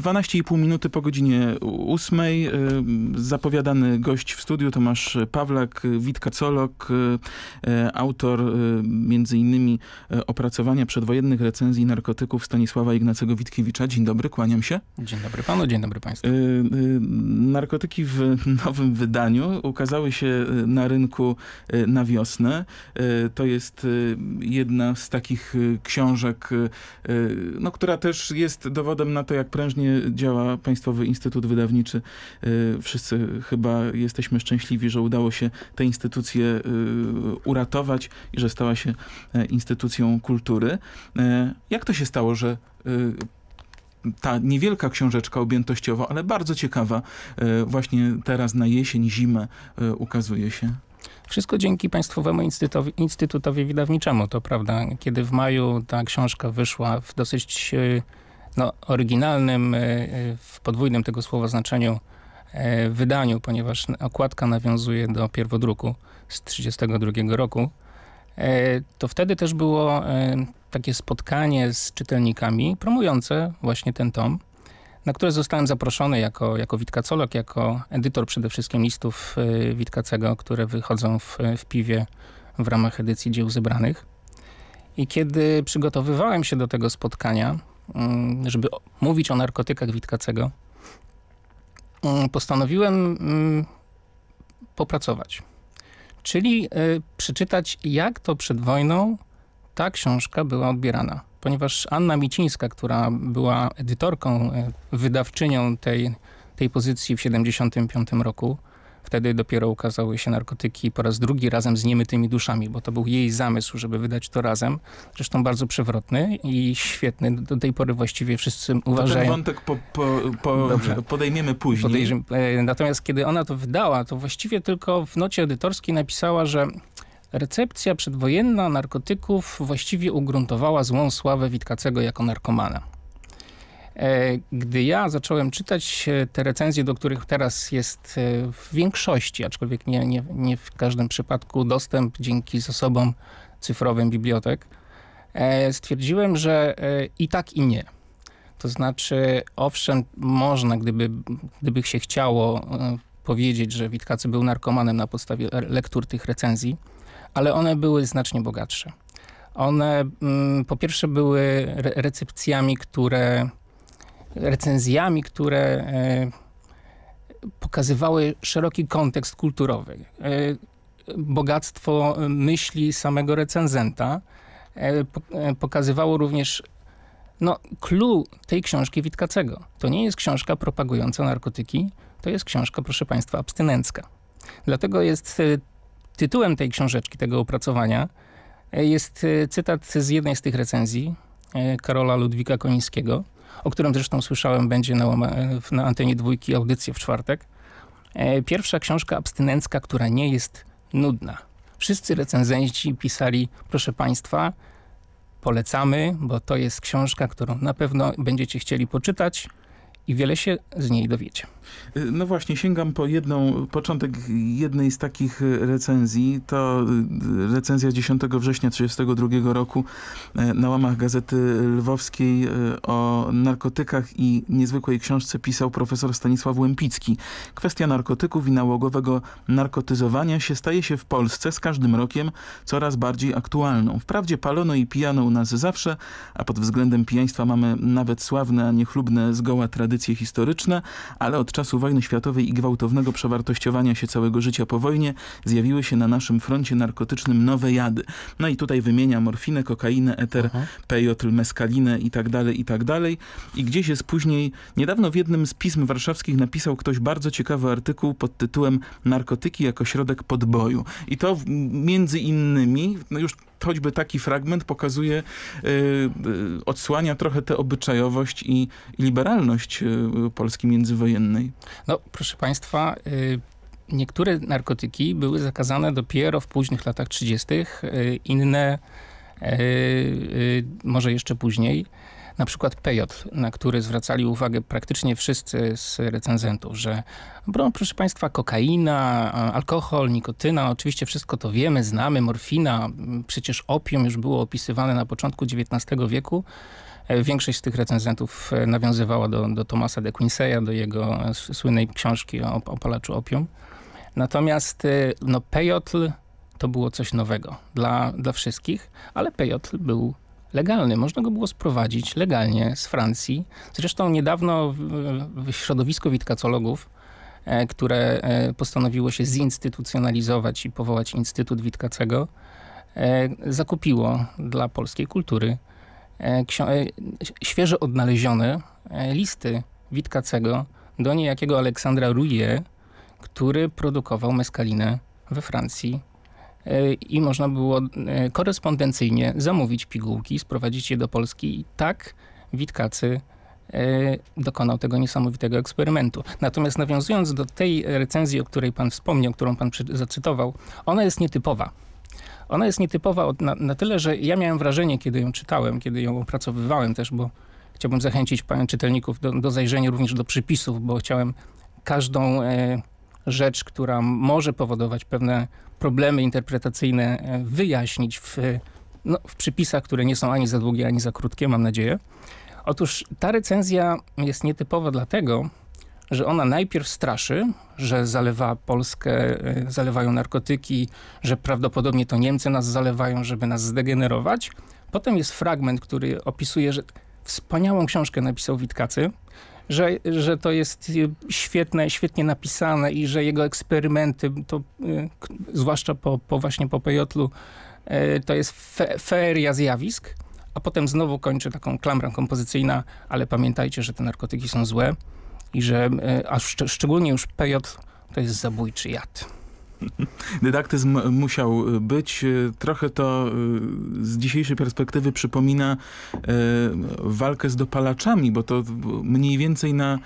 12,5 minuty po godzinie 8. Y, zapowiadany gość w studiu Tomasz Pawlak, witkacolog, y, y, autor między innymi opracowania przedwojennych recenzji narkotyków Stanisława Ignacego Witkiewicza. Dzień dobry, kłaniam się. Dzień dobry panu, dzień dobry państwu. Narkotyki w nowym wydaniu ukazały się na rynku na wiosnę. To jest jedna z takich książek, no, która też jest dowodem na to, jak prężnie działa Państwowy Instytut Wydawniczy. Y, wszyscy chyba jesteśmy szczęśliwi, że udało się tę instytucję y, uratować i że stała się e, instytucją kultury. E, jak to się stało, że y, ta niewielka książeczka objętościowa, ale bardzo ciekawa, e, właśnie teraz na jesień, zimę ukazuje się? Wszystko dzięki Państwowemu Instytutowi, Instytutowi Wydawniczemu, to prawda. Kiedy w maju ta książka wyszła w dosyć no, oryginalnym e, e, w podwójnym tego słowa znaczeniu e, wydaniu, ponieważ okładka nawiązuje do pierwodruku z 1932 roku, to wtedy też było takie spotkanie z czytelnikami promujące właśnie ten tom, na które zostałem zaproszony jako, jako witkacolog, jako edytor przede wszystkim listów Witkacego, które wychodzą w, w piwie w ramach edycji dzieł zebranych. I kiedy przygotowywałem się do tego spotkania, Mm. żeby mówić o narkotykach Witkacego, mm, postanowiłem mm, popracować. Czyli y, przeczytać, jak to przed wojną ta książka była odbierana. Ponieważ Anna Micińska, która była edytorką, y, wydawczynią tej, tej pozycji w 1975 roku, Wtedy dopiero ukazały się narkotyki po raz drugi razem z niemytymi duszami, bo to był jej zamysł, żeby wydać to razem. Zresztą bardzo przewrotny i świetny. Do tej pory właściwie wszyscy to uważają... Ten wątek po, po, po podejmiemy później. Podejrzymy. E, natomiast kiedy ona to wydała, to właściwie tylko w nocie edytorskiej napisała, że recepcja przedwojenna narkotyków właściwie ugruntowała złą sławę Witkacego jako narkomana. E, gdy ja zacząłem czytać e, te recenzje, do których teraz jest e, w większości, aczkolwiek nie, nie, nie w każdym przypadku dostęp dzięki zasobom cyfrowym bibliotek, stwierdziłem, że i tak i nie. To znaczy, owszem, można, gdyby, gdyby się chciało powiedzieć, że Witkacy był narkomanem na podstawie lektur tych recenzji, ale one były znacznie bogatsze. One mm, po pierwsze były recepcjami, które recenzjami, które e, pokazywały szeroki kontekst kulturowy, e, bogactwo myśli samego recenzenta, e, pokazywało również no, clue tej książki Witkacego. To nie jest książka propagująca narkotyki, to jest książka, proszę państwa, abstynencka. Dlatego jest tytułem tej książeczki, tego opracowania, jest cytat z jednej z tych recenzji Karola Ludwika Konińskiego, o którym zresztą słyszałem, będzie na, na antenie dwójki audycję w czwartek. E, pierwsza książka abstynencka, która nie jest nudna. Wszyscy recenzenci pisali, proszę Państwa, polecamy, bo to jest książka, którą na pewno będziecie chcieli poczytać i wiele się z niej dowiecie. No właśnie, sięgam po jedną, początek jednej z takich e, recenzji. To e, recenzja 10 września 1932 roku e, na łamach Gazety Lwowskiej o narkotykach i niezwykłej książce pisał profesor Stanisław Łępicki. Kwestia narkotyków i nałogowego narkotyzowania się staje się w Polsce z każdym rokiem coraz bardziej aktualną. Wprawdzie palono i pijano u nas zawsze, a pod względem pijaństwa mamy nawet sławne, a niechlubne zgoła tradycje tradycje historyczne, ale od czasu wojny światowej i gwałtownego przewartościowania się całego życia po wojnie zjawiły się na naszym froncie narkotycznym nowe jady. No i tutaj wymienia morfinę, kokainę, eter, Aha. pejotl, meskalinę i tak dalej, i tak dalej. I gdzieś jest później, niedawno w jednym z pism warszawskich napisał ktoś bardzo ciekawy artykuł pod tytułem Narkotyki jako środek podboju. I to między innymi, no już choćby taki fragment pokazuje, y, y, odsłania trochę tę obyczajowość i liberalność y, Polski międzywojennej. No, proszę państwa, niektóre narkotyki były zakazane dopiero w późnych latach 30., inne może jeszcze później na przykład pejot, na który zwracali uwagę praktycznie wszyscy z recenzentów, że bro, proszę państwa, kokaina, alkohol, nikotyna, oczywiście wszystko to wiemy, znamy, morfina, przecież opium już było opisywane na początku XIX wieku. E, większość z tych recenzentów e, nawiązywała do, do Thomasa de Quinceya, do jego e, słynnej książki o, o palaczu opium. Natomiast no, pejotl to było coś nowego dla, dla wszystkich, ale pejotl był legalny. Można go było sprowadzić legalnie z Francji. Zresztą niedawno w, w witkacologów e, które e, postanowiło się zinstytucjonalizować i powołać Instytut Witkacego, e, zakupiło dla polskiej kultury świeżo odnalezione listy Witkacego do niejakiego Aleksandra Rouillet, który produkował meskalinę we Francji i można było e, korespondencyjnie zamówić pigułki, sprowadzić je do Polski i tak Witkacy e, dokonał tego niesamowitego eksperymentu. Natomiast nawiązując do tej recenzji, o której pan wspomniał, którą pan zacytował, ona jest nietypowa. Ona jest nietypowa na, na tyle, że ja miałem wrażenie, kiedy ją czytałem, kiedy ją opracowywałem też, bo chciałbym zachęcić panią czytelników do, do zajrzenia również do przypisów, bo chciałem każdą e, rzecz, która może powodować pewne problemy interpretacyjne, e, wyjaśnić w, no, w przypisach, które nie są ani za długie, ani za krótkie, mam nadzieję. Otóż ta recenzja jest nietypowa dlatego, że ona najpierw straszy, że zalewa Polskę, e, zalewają narkotyki, że prawdopodobnie to Niemcy nas zalewają, żeby nas zdegenerować. Potem jest fragment, który opisuje, że wspaniałą książkę napisał Witkacy, że, że to jest y, świetne, świetnie napisane i że jego eksperymenty, to, y, zwłaszcza po, po właśnie po Pejotlu, y, to jest fe, feria zjawisk, a potem znowu kończy taką klamrą kompozycyjna, ale pamiętajcie, że te narkotyki są złe i że, a szcz, szczególnie już Pejot to jest zabójczy jad. Dydaktyzm musiał y, być. Y, trochę to y, z dzisiejszej perspektywy przypomina walkę z dopalaczami, bo to mniej więcej na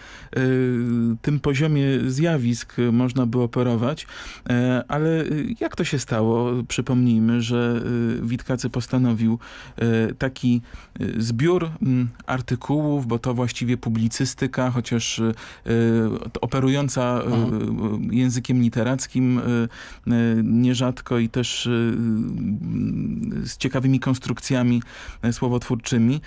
tym poziomie zjawisk można by operować. Ale jak to się stało? Przypomnijmy, że Witkacy postanowił taki zbiór mm, artykułów, bo to właściwie publicystyka, chociaż operująca mhm. językiem literackim Y, nierzadko i też y, y, z ciekawymi konstrukcjami słowotwórczymi.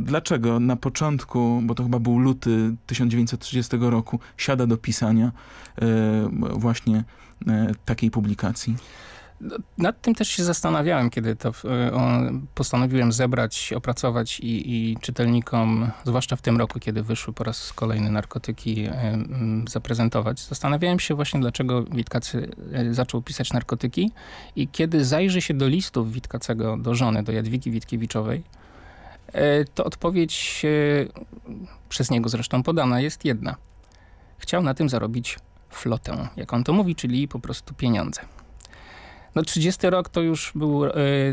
Dlaczego na początku, bo to chyba był luty 1930 roku, siada do pisania właśnie takiej publikacji? Nad tym też się zastanawiałem, kiedy to y, postanowiłem zebrać, opracować i, i, czytelnikom, zwłaszcza w tym roku, kiedy wyszły po raz kolejny narkotyki, y, mm, zaprezentować. Zastanawiałem się właśnie, dlaczego Witkacy y, zaczął pisać narkotyki i kiedy zajrzy się do listów Witkacego do żony, do Jadwigi Witkiewiczowej, to odpowiedź przez niego zresztą podana jest jedna. Chciał na tym zarobić flotę, jak on to mówi, czyli po prostu pieniądze. No 30 rok to już był e,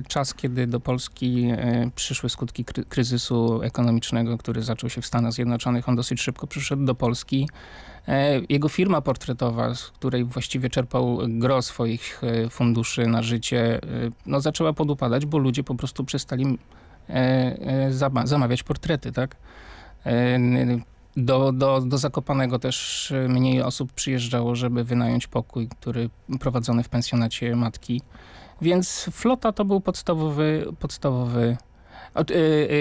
czas, kiedy do Polski e, przyszły skutki kry kryzysu ekonomicznego, który zaczął się w Stanach Zjednoczonych. On dosyć szybko przyszedł do Polski. E, jego firma portretowa, z której właściwie czerpał gro swoich funduszy na życie, no zaczęła podupadać, bo ludzie po prostu przestali zamawiać portrety, tak? Do, do, do Zakopanego też y, mniej osób przyjeżdżało, żeby wynająć pokój, który prowadzony w pensjonacie matki. Więc flota to był podstawowy, podstawowy y,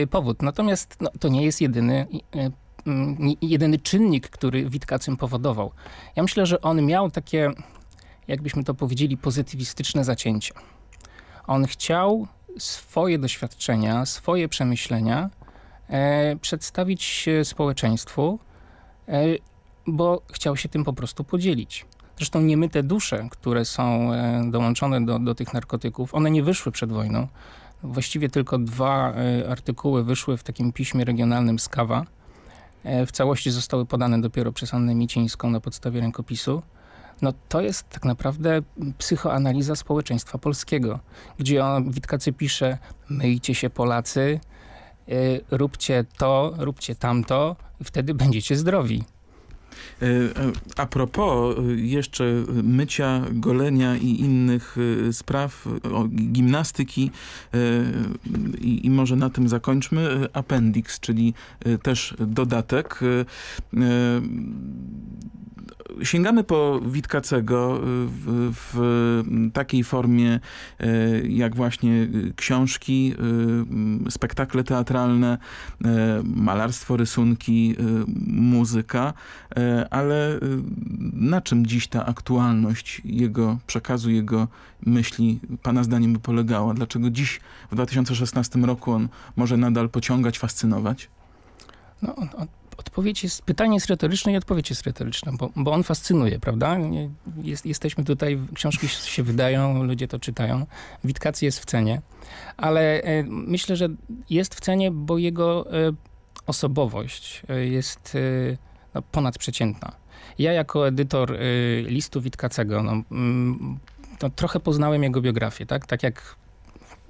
y, powód. Natomiast no, to nie jest jedyny mm, jedyny czynnik, który Witkacym powodował. Ja myślę, że on miał takie, jakbyśmy to powiedzieli, pozytywistyczne zacięcie. On chciał swoje doświadczenia, swoje przemyślenia E, przedstawić e, społeczeństwu, e, bo chciał się tym po prostu podzielić. Zresztą niemyte dusze, które są dołączone do, do tych narkotyków, one nie wyszły przed wojną. Właściwie tylko dwa artykuły wyszły w takim piśmie regionalnym z Kawa. W całości zostały podane dopiero przez Annę Micińską na podstawie rękopisu. No to jest tak naprawdę psychoanaliza społeczeństwa polskiego, gdzie on, Witkacy pisze, myjcie się Polacy, Y, róbcie to, róbcie tamto, wtedy będziecie zdrowi. Y, a propos y, jeszcze mycia, golenia i innych spraw, gimnastyki i, może na tym zakończmy, appendix, czyli też dodatek sięgamy po Witkacego y, w, takiej formie y, jak właśnie y, książki, spektakle teatralne, malarstwo, rysunki, muzyka, ale na czym dziś ta aktualność jego przekazu, jego myśli pana zdaniem by polegała? Dlaczego dziś w 2016 roku on może nadal pociągać, fascynować? No, on, on odpowiedź jest, pytanie jest retoryczne i odpowiedź jest retoryczna, bo, bo on fascynuje, prawda? Jest, jesteśmy tutaj, książki się wydają, ludzie to czytają. Witkacy jest w cenie, ale e, myślę, że jest w cenie, bo jego e, osobowość e, jest no, ponadprzeciętna. Ja jako edytor listu Witkacego, no, no, trochę poznałem jego biografię, tak? Tak jak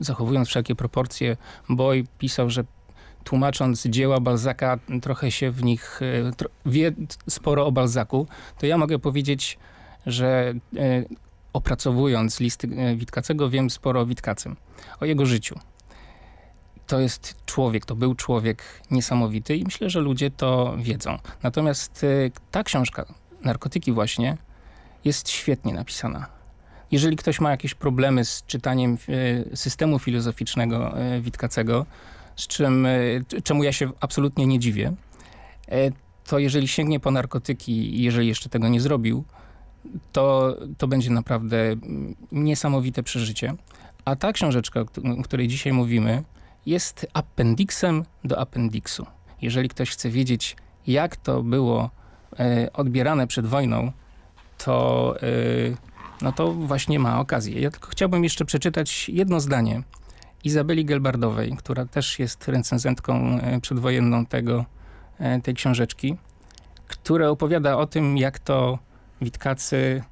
zachowując wszelkie proporcje, Boy pisał, że tłumacząc dzieła Balzaka, trochę się w nich, e, wie sporo o Balzaku, to ja mogę powiedzieć, że e, opracowując listy e, Witkacego, wiem sporo o Witkacym, o jego życiu. To jest człowiek, to był człowiek niesamowity i myślę, że ludzie to wiedzą. Natomiast ta książka, Narkotyki właśnie, jest świetnie napisana. Jeżeli ktoś ma jakieś problemy z czytaniem systemu filozoficznego Witkacego, z czym, e, czemu ja się absolutnie nie dziwię, e, to jeżeli sięgnie po narkotyki i jeżeli jeszcze tego nie zrobił, to, to będzie naprawdę niesamowite przeżycie. A ta książeczka, o której dzisiaj mówimy, jest appendixem do appendixu. Jeżeli ktoś chce wiedzieć, jak to było e, odbierane przed wojną, to, e, no to właśnie ma okazję. Ja tylko chciałbym jeszcze przeczytać jedno zdanie Izabeli Gelbardowej, która też jest recenzentką e, przedwojenną tego, e, tej książeczki, która opowiada o tym, jak to Witkacy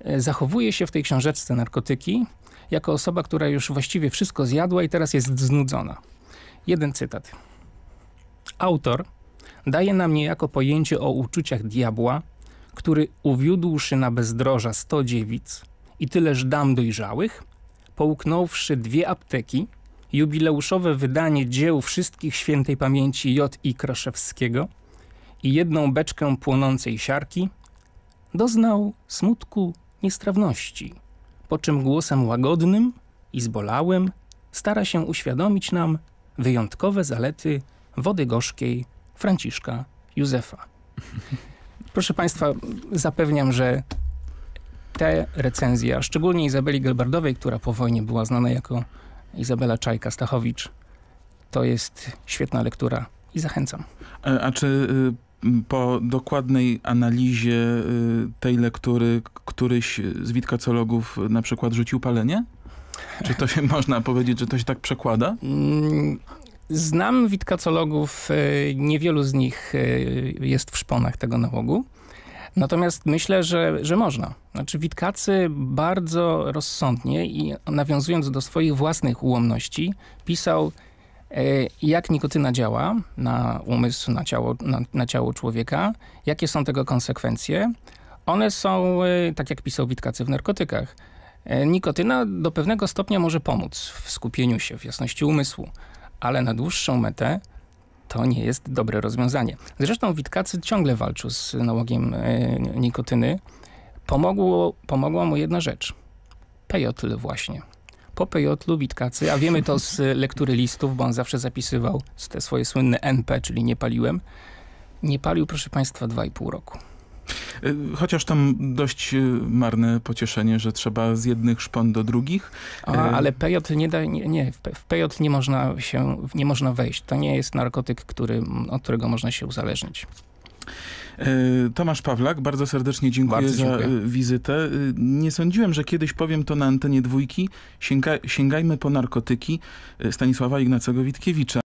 e, zachowuje się w tej książeczce narkotyki jako osoba, która już właściwie wszystko zjadła i teraz jest znudzona. Jeden cytat. Autor daje nam niejako pojęcie o uczuciach diabła, który uwiódłszy na bezdroża sto dziewic i tyleż dam dojrzałych – połknąwszy dwie apteki, jubileuszowe wydanie dzieł wszystkich świętej pamięci J. I. Kraszewskiego i jedną beczkę płonącej siarki, doznał smutku niestrawności, po czym głosem łagodnym i zbolałym stara się uświadomić nam wyjątkowe zalety wody gorzkiej Franciszka Józefa. Proszę Państwa, zapewniam, że te recenzje, a szczególnie Izabeli Gelbardowej, która po wojnie była znana jako Izabela Czajka-Stachowicz, to jest świetna lektura i zachęcam. A, e, a czy y, po dokładnej analizie y, tej lektury któryś z witkacologów na przykład rzucił palenie? Czy to się można powiedzieć, że to się tak przekłada? Mm, znam witkacologów, y, niewielu z nich jest w szponach tego nałogu. Natomiast myślę, że, że można. Znaczy Witkacy bardzo rozsądnie i nawiązując do swoich własnych ułomności pisał e, jak nikotyna działa na umysł, na ciało, na, na ciało człowieka, jakie są tego konsekwencje. One są, e, tak jak pisał Witkacy w narkotykach, e, Nikotyna do pewnego stopnia może pomóc w skupieniu się, w jasności umysłu, ale na dłuższą metę to nie jest dobre rozwiązanie. Zresztą Witkacy ciągle walczył z nałogiem e, nikotyny. Pomogło, pomogła mu jedna rzecz. Pejotl właśnie po Pejotlu Witkacy, a wiemy to z lektury listów, bo on zawsze zapisywał te swoje słynne NP, czyli nie paliłem. Nie palił, proszę państwa, 2,5 roku. Y, chociaż tam dość y, marne pocieszenie, że trzeba z jednych szpon do drugich. A, y, ale PJ nie da, nie, nie, w PJ nie można się, nie można wejść. To nie jest narkotyk, który, od którego można się uzależnić. Tomasz Pawlak, bardzo serdecznie dziękuję, bardzo dziękuję, za wizytę. Nie sądziłem, że kiedyś powiem to na antenie dwójki. Sięga, sięgajmy po narkotyki Stanisława Ignacego Witkiewicza.